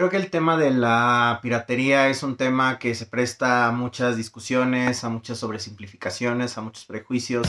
Creo que el tema de la piratería es un tema que se presta a muchas discusiones, a muchas sobresimplificaciones, a muchos prejuicios.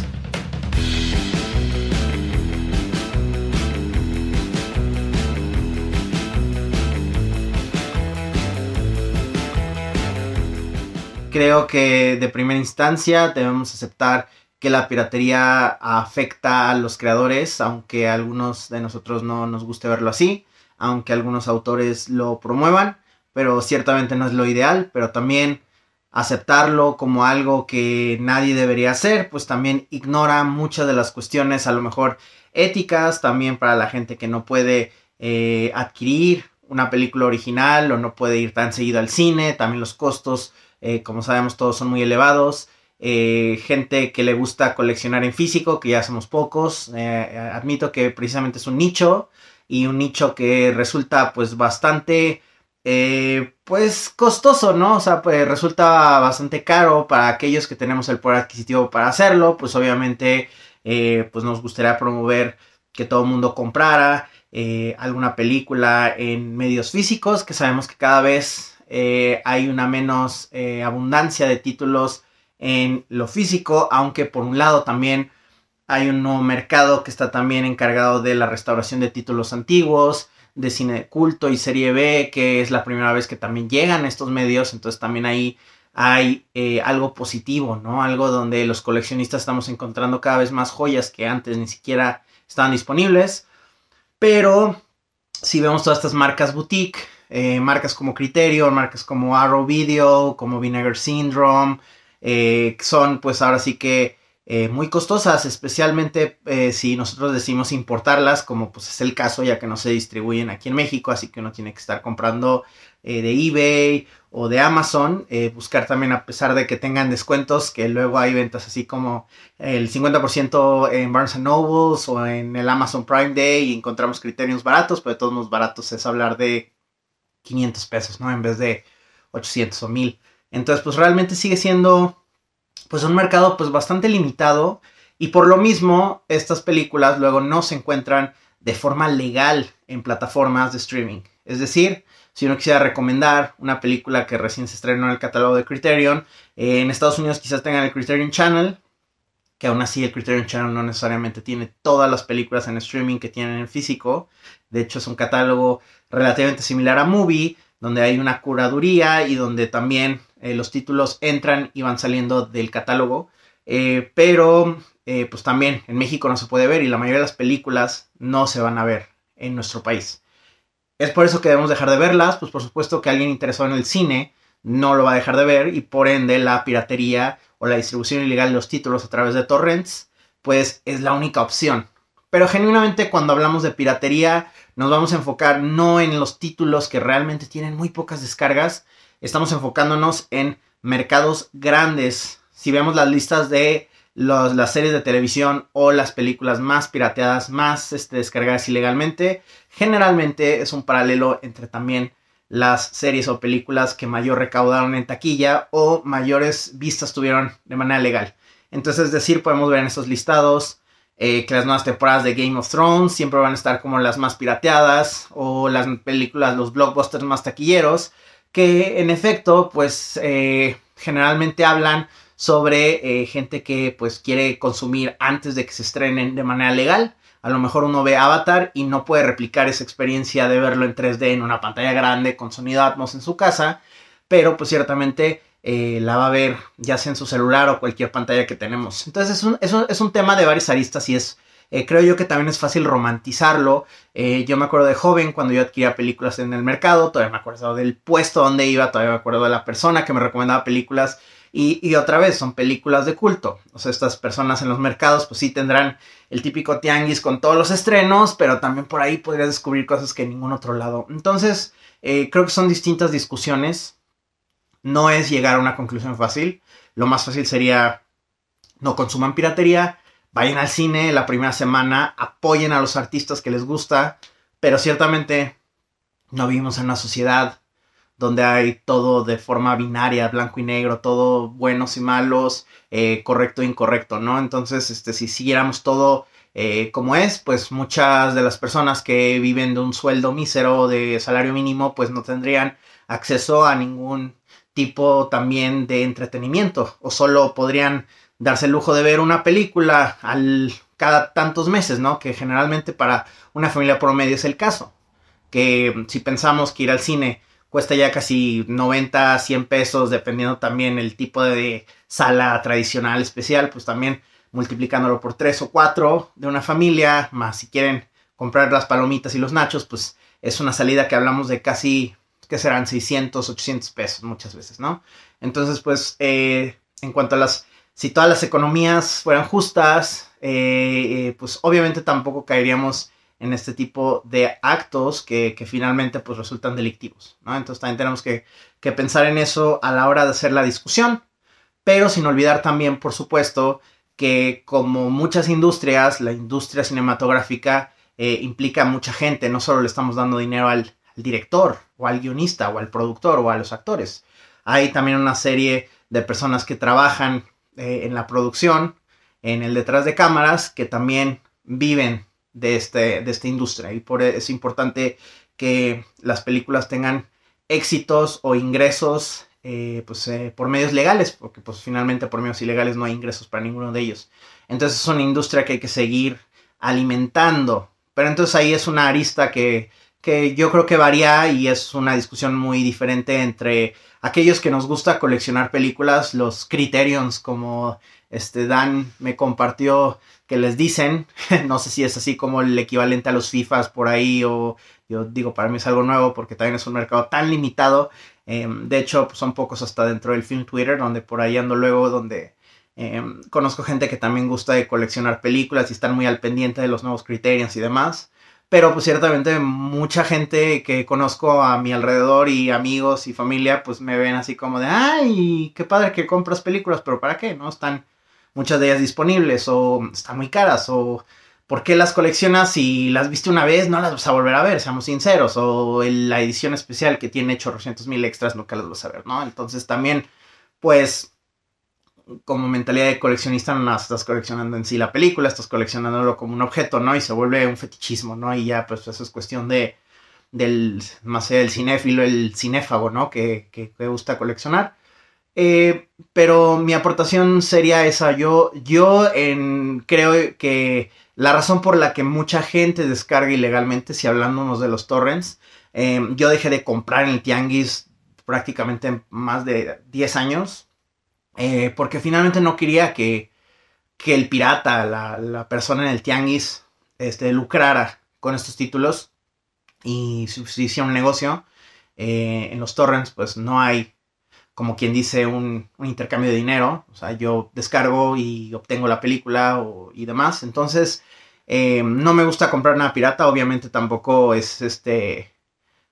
Creo que de primera instancia debemos aceptar que la piratería afecta a los creadores, aunque a algunos de nosotros no nos guste verlo así aunque algunos autores lo promuevan, pero ciertamente no es lo ideal, pero también aceptarlo como algo que nadie debería hacer, pues también ignora muchas de las cuestiones a lo mejor éticas, también para la gente que no puede eh, adquirir una película original o no puede ir tan seguido al cine, también los costos, eh, como sabemos todos son muy elevados, eh, gente que le gusta coleccionar en físico, que ya somos pocos, admito que precisamente es un nicho, y un nicho que resulta pues bastante eh, pues costoso, ¿no? O sea, pues resulta bastante caro para aquellos que tenemos el poder adquisitivo para hacerlo, pues obviamente eh, pues nos gustaría promover que todo el mundo comprara eh, alguna película en medios físicos, que sabemos que cada vez hay una menos abundancia de títulos en lo físico, aunque por un lado también hay un nuevo mercado que está también encargado de la restauración de títulos antiguos, de cine culto y serie B, que es la primera vez que también llegan estos medios, entonces también ahí hay eh, algo positivo, ¿no? Algo donde los coleccionistas estamos encontrando cada vez más joyas que antes ni siquiera estaban disponibles. Pero si vemos todas estas marcas boutique, eh, marcas como Criterion, marcas como Arrow Video, como Vinegar Syndrome, eh, son pues ahora sí que eh, muy costosas, especialmente eh, si nosotros decimos importarlas, como pues es el caso, ya que no se distribuyen aquí en México, así que uno tiene que estar comprando eh, de eBay o de Amazon, buscar también a pesar de que tengan descuentos, que luego hay ventas así como el 50% en Barnes Nobles o en el Amazon Prime Day y encontramos criterios baratos, pero de todos modos baratos es hablar de 500 pesos, ¿no? En vez de 800 o 1000. Entonces, pues realmente sigue siendo pues un mercado pues bastante limitado y por lo mismo estas películas luego no se encuentran de forma legal en plataformas de streaming. Es decir, si uno quisiera recomendar una película que recién se estrenó en el catálogo de Criterion, en Estados Unidos quizás tengan el Criterion Channel, que aún así el Criterion Channel no necesariamente tiene todas las películas en streaming que tienen en físico. De hecho, es un catálogo relativamente similar a Movie, donde hay una curaduría y donde también eh, los títulos entran y van saliendo del catálogo, eh, pero eh, pues también en México no se puede ver y la mayoría de las películas no se van a ver en nuestro país. Es por eso que debemos dejar de verlas, pues por supuesto que alguien interesado en el cine no lo va a dejar de ver y por ende la piratería o la distribución ilegal de los títulos a través de torrents pues es la única opción. Pero genuinamente cuando hablamos de piratería nos vamos a enfocar no en los títulos que realmente tienen muy pocas descargas, estamos enfocándonos en mercados grandes. Si vemos las listas de las series de televisión o las películas más pirateadas, más este, descargadas ilegalmente, generalmente es un paralelo entre también las series o películas que mayor recaudaron en taquilla o mayores vistas tuvieron de manera legal. Entonces, es decir, podemos ver en esos listados eh, que las nuevas temporadas de Game of Thrones siempre van a estar como las más pirateadas o las películas, los blockbusters más taquilleros que en efecto, pues eh, generalmente hablan sobre eh, gente que pues quiere consumir antes de que se estrenen de manera legal. A lo mejor uno ve Avatar y no puede replicar esa experiencia de verlo en 3D en una pantalla grande con sonido Atmos en su casa, pero pues ciertamente eh, la va a ver ya sea en su celular o cualquier pantalla que tenemos. Entonces es un, es un tema de varias aristas y es eh, creo yo que también es fácil romantizarlo. Eh, yo me acuerdo de joven cuando yo adquiría películas en el mercado, todavía me acuerdo del puesto donde iba, todavía me acuerdo de la persona que me recomendaba películas. Y, otra vez, son películas de culto. O sea, estas personas en los mercados, pues sí tendrán el típico tianguis con todos los estrenos, pero también por ahí podrías descubrir cosas que en ningún otro lado. Entonces, eh, creo que son distintas discusiones. No es llegar a una conclusión fácil. Lo más fácil sería no consuman piratería, vayan al cine la primera semana, apoyen a los artistas que les gusta, pero ciertamente no vivimos en una sociedad donde hay todo de forma binaria, blanco y negro, todo buenos y malos, eh, correcto e incorrecto, ¿no? Entonces, este, si siguiéramos todo eh, como es, pues muchas de las personas que viven de un sueldo mísero, de salario mínimo, pues no tendrían acceso a ningún tipo también de entretenimiento o solo podrían darse el lujo de ver una película al cada tantos meses, ¿no? Que generalmente para una familia promedio es el caso. Que si pensamos que ir al cine cuesta ya casi 90, 100 pesos, dependiendo también el tipo de sala tradicional especial, pues también multiplicándolo por 3 o 4 de una familia, más si quieren comprar las palomitas y los nachos, pues es una salida que hablamos de casi, que serán 600, 800 pesos muchas veces, ¿no? Entonces, pues, eh, en cuanto a las si todas las economías fueran justas, eh, eh, pues obviamente tampoco caeríamos en este tipo de actos que, finalmente pues resultan delictivos, Entonces también tenemos que, pensar en eso a la hora de hacer la discusión, pero sin olvidar también, por supuesto, que como muchas industrias, la industria cinematográfica eh, implica mucha gente, no solo le estamos dando dinero al director o al guionista o al productor o a los actores, hay también una serie de personas que trabajan eh, en la producción, en el detrás de cámaras, que también viven de, este, esta industria. Y por e, es importante que las películas tengan éxitos o ingresos eh, pues, eh, por medios legales, porque pues, finalmente por medios ilegales no hay ingresos para ninguno de ellos. Entonces es una industria que hay que seguir alimentando. Pero entonces ahí es una arista que, que yo creo que varía y es una discusión muy diferente entre aquellos que nos gusta coleccionar películas, los criterions, como este Dan me compartió que les dicen, no sé si es así como el equivalente a los FIFAs por ahí o yo digo, para mí es algo nuevo porque también es un mercado tan limitado. Em, de hecho, pues, son pocos hasta dentro del film Twitter, donde por ahí ando luego, donde em, conozco gente que también gusta de coleccionar películas y están muy al pendiente de los nuevos criterios y demás. Pero pues ciertamente mucha gente que conozco a mi alrededor y amigos y familia pues me ven así como de, ay, qué padre que compras películas, pero ¿para qué? No están muchas de ellas disponibles o están muy caras o ¿por qué las coleccionas si las viste una vez no las vas a volver a ver? Seamos sinceros. O la edición especial que tiene 800 mil extras nunca las vas a ver, ¿no? Entonces también pues como mentalidad de coleccionista, no estás coleccionando en sí la película, estás coleccionándolo como un objeto, ¿no? Y se vuelve un fetichismo, ¿no? Y ya, pues eso es cuestión de, del, más sea cinéfilo, el cinéfago, ¿no? Que, que, que gusta coleccionar. Eh, pero mi aportación sería esa. Yo, yo creo que la razón por la que mucha gente descarga ilegalmente, si hablándonos de los torrents, eh, yo dejé de comprar en el tianguis prácticamente más de 10 años eh, porque finalmente no quería que, el pirata, la, persona en el tianguis, este, lucrara con estos títulos. Y si, hiciera un negocio eh, en los torrents, pues no hay, como quien dice, un, intercambio de dinero. O sea, yo descargo y obtengo la película y demás. Entonces, eh, no me gusta comprar nada pirata. Obviamente tampoco es este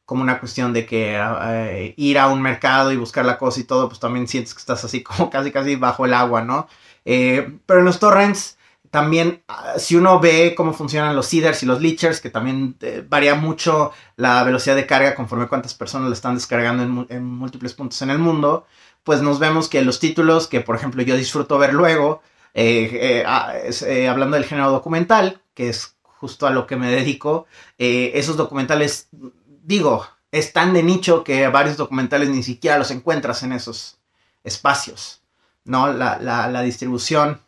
como una cuestión de que ah, eh, ir a un mercado y buscar la cosa y todo, pues también sientes que estás así como casi casi bajo el agua, ¿no? Eh, pero en los torrents también, ah, si uno ve cómo funcionan los seeders y los leechers, que también eh, varía mucho la velocidad de carga conforme cuántas personas lo están descargando en, múltiples puntos en el mundo, pues nos vemos que los títulos que, por ejemplo, yo disfruto ver luego, ah, hablando del género documental, que es justo a lo que me dedico, esos documentales digo, es tan de nicho que varios documentales ni siquiera los encuentras en esos espacios. ¿no? La, distribución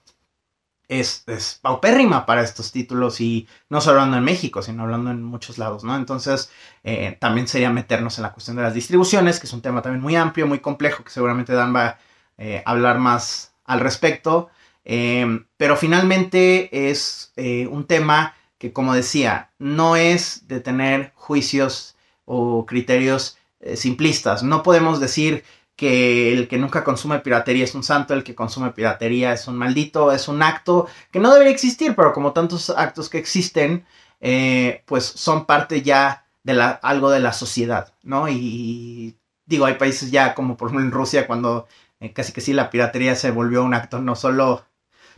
es, paupérrima para estos títulos y no solo hablando en México, sino hablando en muchos lados, ¿no? Entonces, eh, también sería meternos en la cuestión de las distribuciones, que es un tema también muy amplio, muy complejo, que seguramente Dan va a eh, hablar más al respecto. Eh, pero finalmente es un tema que, como decía, no es de tener juicios o criterios eh, simplistas. No podemos decir que el que nunca consume piratería es un santo, el que consume piratería es un maldito, es un acto que no debería existir, pero como tantos actos que existen, eh, pues son parte ya de la, algo de la sociedad, ¿no? Y digo, hay países ya como por ejemplo en Rusia cuando eh, casi que sí la piratería se volvió un acto no solo,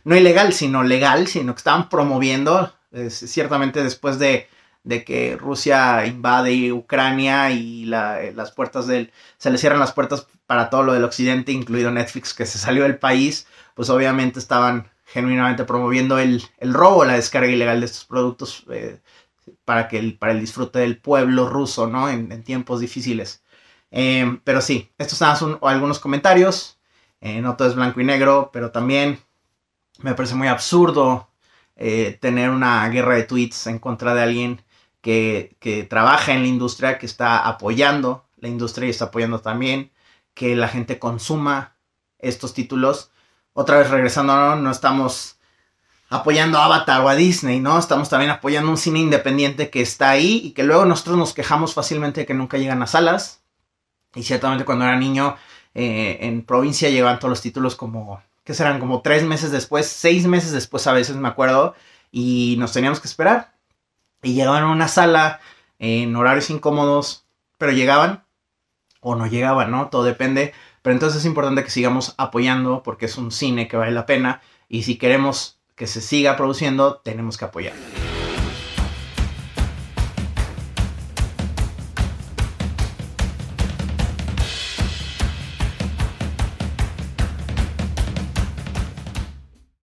no ilegal, sino legal, sino que estaban promoviendo, ciertamente después de de que Rusia invade Ucrania y eh, las puertas del, se le cierran las puertas para todo lo del occidente, incluido Netflix que se salió del país, pues obviamente estaban genuinamente promoviendo el, robo, la descarga ilegal de estos productos eh, para, que el, para el disfrute del pueblo ruso, ¿no? En, tiempos difíciles. Em, pero sí, estos son algunos comentarios, eh, no todo es blanco y negro, pero también me parece muy absurdo tener una guerra de tweets en contra de alguien que, trabaja en la industria, que está apoyando la industria y está apoyando también que la gente consuma estos títulos. Otra vez regresando, no, estamos apoyando a Avatar o a Disney, ¿no? Estamos también apoyando un cine independiente que está ahí y que luego nosotros nos quejamos fácilmente de que nunca llegan a salas. Y ciertamente cuando era niño eh, en provincia llegaban todos los títulos como, que serán como tres meses después, seis meses después a veces me acuerdo, y nos teníamos que esperar y llegaban a una sala en horarios incómodos, pero llegaban o no llegaban, ¿no? Todo depende. Pero entonces es importante que sigamos apoyando porque es un cine que vale la pena y si queremos que se siga produciendo, tenemos que apoyar.